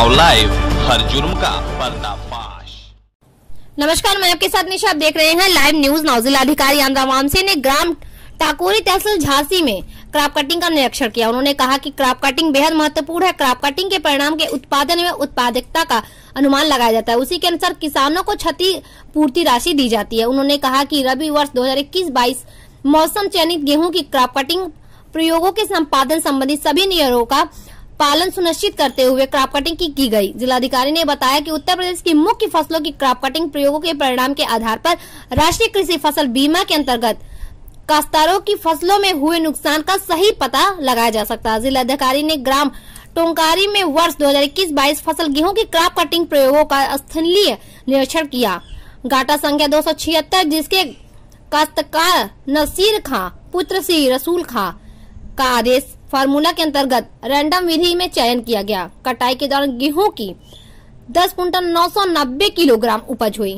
now live हर जुर्म का पर्दाफाश नमस्कार मैं आपके साथ निशा देख रहे हैं लाइव न्यूज नाउ जिलाधिकारी आमदा वामसी ने ग्राम टाकोरी तहसील झांसी में क्रॉप कटिंग का निरीक्षण किया उन्होंने कहा कि क्रॉप कटिंग बेहद महत्वपूर्ण है क्रॉप कटिंग के परिणाम के उत्पादन में उत्पादकता का अनुमान लगाया जाता है उसी के अनुसार किसानों को क्षति पूर्ति राशि दी जाती है उन्होंने कहा कि रबी वर्ष 2021-22 मौसम चयनित गेहूं की क्रॉप कटिंग प्रयोगों के संपादन संबंधी सभी नियमों का पालन सुनिश्चित करते हुए क्रॉप कटिंग की, की गई जिलाधिकारी ने बताया कि उत्तर प्रदेश की मुख्य फसलों की क्रॉप कटिंग प्रयोगों के परिणाम के आधार पर राष्ट्रीय कृषि फसल बीमा के अंतर्गत काश्तारों की फसलों में हुए नुकसान का सही पता लगाया जा सकता है जिलाधिकारी ने ग्राम टोंकारी में वर्ष दो हजार फसल गेहूँ की क्रॉप कटिंग प्रयोगों का स्थलीय निरीक्षण किया घाटा संख्या दो जिसके काश्तकार नसीर खां पुत्र सी रसूल खां का आदेश फार्मूला के अंतर्गत रैंडम विधि में चयन किया गया कटाई के दौरान गेहूं की दस कुंटल नौ सौ नब्बे किलोग्राम उपज हुई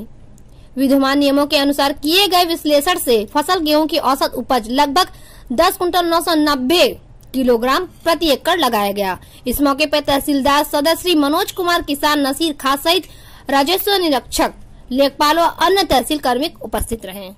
विद्यमान नियमों के अनुसार किए गए विश्लेषण से फसल गेहूं की औसत उपज लगभग दस कुंटल नौ सौ नब्बे किलोग्राम प्रति एकड़ लगाया गया इस मौके पर तहसीलदार सदस्य मनोज कुमार किसान नसीर खास सहित राजस्व निरीक्षक लेखपाल और अन्य तहसील कर्मी उपस्थित रहे